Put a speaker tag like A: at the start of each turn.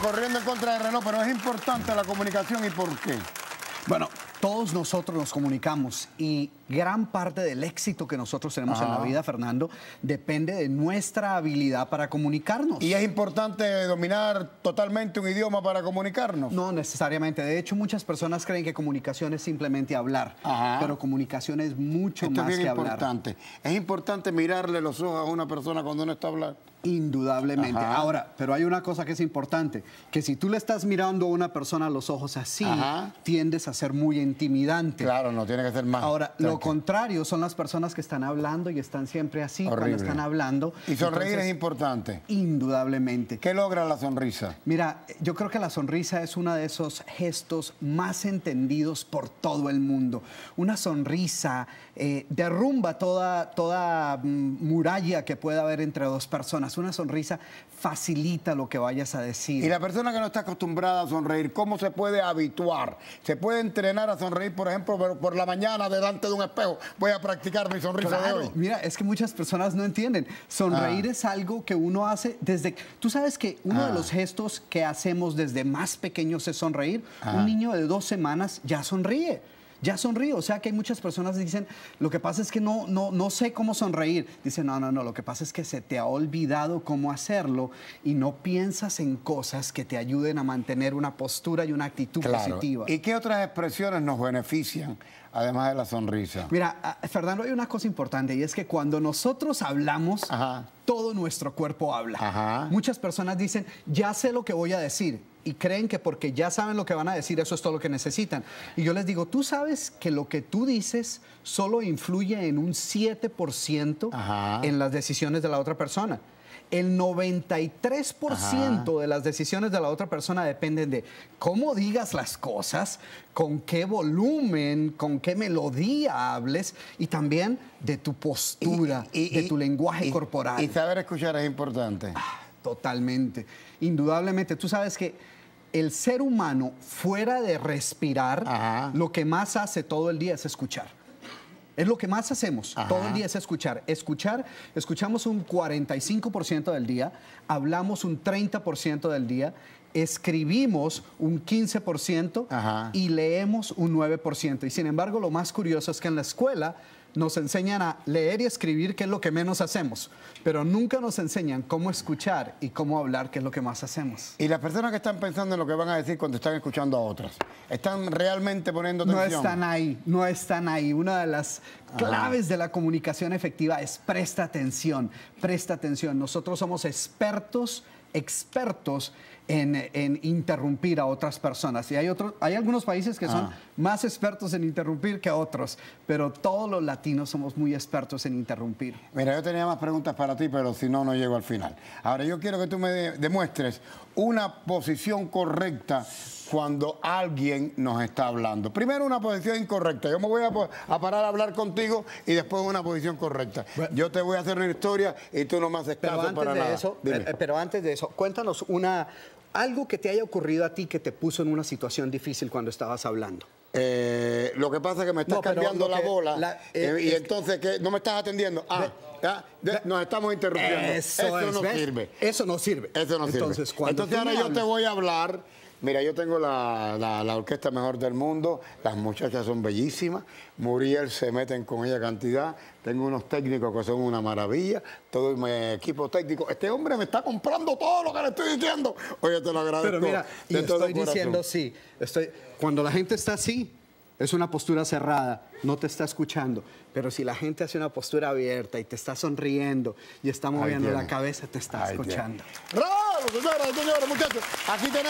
A: corriendo en contra de Renault, pero es importante la comunicación y por qué. Bueno, todos nosotros nos comunicamos y gran parte del éxito que nosotros tenemos en la ah. vida, Fernando, depende de nuestra habilidad para comunicarnos. ¿Y es importante dominar totalmente un idioma para comunicarnos? No necesariamente. De hecho, muchas personas creen que comunicación es simplemente hablar, pero comunicación es mucho más es que importante. hablar. Es importante mirarle los ojos a una persona cuando uno está hablando. Indudablemente. Ahora, pero hay una cosa que es importante, que si tú le estás mirando a una persona los ojos así, tiendes a ser muy intimidante. Claro, no tiene que ser más. Ahora, lo contrario son las personas que están hablando y están siempre así cuando están hablando. Y sonreír es importante. Indudablemente. ¿Qué logra la sonrisa? Mira, yo creo que la sonrisa es uno de esos gestos más entendidos por todo el mundo. Una sonrisa eh, derrumba toda, toda mm, muralla que pueda haber entre dos personas. Una sonrisa facilita lo que vayas a decir. Y la persona que no está acostumbrada a sonreír, ¿cómo se puede habituar? ¿Se puede
B: entrenar a sonreír, por ejemplo, por, por la mañana delante de un espejo, voy a practicar mi sonrisa de hoy.
A: Mira, es que muchas personas no entienden. Sonreír ah. es algo que uno hace desde... Tú sabes que uno de ah. los gestos que hacemos desde más pequeños es sonreír. Un ah. niño de dos semanas ya sonríe ya sonríe. O sea que hay muchas personas que dicen, lo que pasa es que no, no, no sé cómo sonreír. Dicen, no, no, no, lo que pasa es que se te ha olvidado cómo hacerlo y no piensas en cosas que te ayuden a mantener una postura y una actitud positiva. ¿Y qué otras
B: expresiones nos benefician? Además de la sonrisa.
A: Mira, ah, Fernando, hay una cosa importante y es que cuando nosotros hablamos, Ajá todo nuestro cuerpo habla. Muchas personas dicen, ya sé lo que voy a decir. Y creen que porque ya saben lo que van a decir, eso es todo lo que necesitan. Y yo les digo, tú sabes que lo que tú dices solo influye en un 7% en las decisiones de la otra persona el 93% de las decisiones de la otra persona dependen de cómo digas las cosas, con qué volumen, con qué melodía hables y también de tu postura, y, de tu lenguaje corporal. Y saber escuchar es importante. Ah, totalmente, indudablemente. Tú sabes que el ser humano fuera de respirar, lo que más hace todo el día es escuchar. Es lo que más hacemos. Todo el día es escuchar. Escuchar, escuchamos un 45% del día, hablamos un 30% del día, escribimos un 15% y leemos un 9%. Y sin embargo, lo más curioso es que en la escuela nos enseñan a leer y escribir, que es lo que menos hacemos, pero nunca nos enseñan cómo escuchar y cómo hablar, que es lo que más hacemos. Y las personas que están pensando en lo que van a decir cuando están escuchando a otras, ¿están realmente poniendo atención? No están ahí, no están ahí. Una de las ah. claves de la comunicación efectiva es presta atención, presta atención. Nosotros somos expertos expertos en, en, interrumpir a otras personas. Y hay, otro, hay algunos países que son ah. más expertos en interrumpir que otros, pero todos los latinos somos muy expertos en interrumpir. Mira, yo tenía más preguntas para ti, pero si no, no llego al final. Ahora, yo quiero que tú me demuestres
B: una posición correcta cuando alguien nos está hablando. Primero una posición incorrecta. Yo me voy a, parar a hablar contigo y después una posición correcta.
A: Yo te voy a hacer una historia y tú no me haces caso para nada. Eso, eh, pero antes de eso, Cuéntanos una, algo que te haya ocurrido a ti que te puso en una situación difícil cuando estabas hablando.
B: Eh, lo que pasa
A: es que me estás cambiando la bola eh, eh, y entonces que no me estás atendiendo.
B: Ah, nos estamos interrumpiendo. Eso, no sirve. Eso no sirve. Eso no entonces, sirve. Entonces, ahora yo te voy a hablar Mira, yo tengo la, la, orquesta mejor del mundo, las muchachas son bellísimas, Muriel se meten con ella cantidad, tengo unos técnicos que son una maravilla, todo mi equipo técnico, este hombre me está comprando todo lo que le estoy diciendo. Oye, te lo agradezco. Pero mira, y estoy diciendo
A: sí, estoy, cuando la gente está así, es una postura cerrada, no te está escuchando. Pero si la gente hace una postura abierta y te está sonriendo y está moviendo la cabeza, te está escuchando.
B: Bravo, señores, Aquí tenemos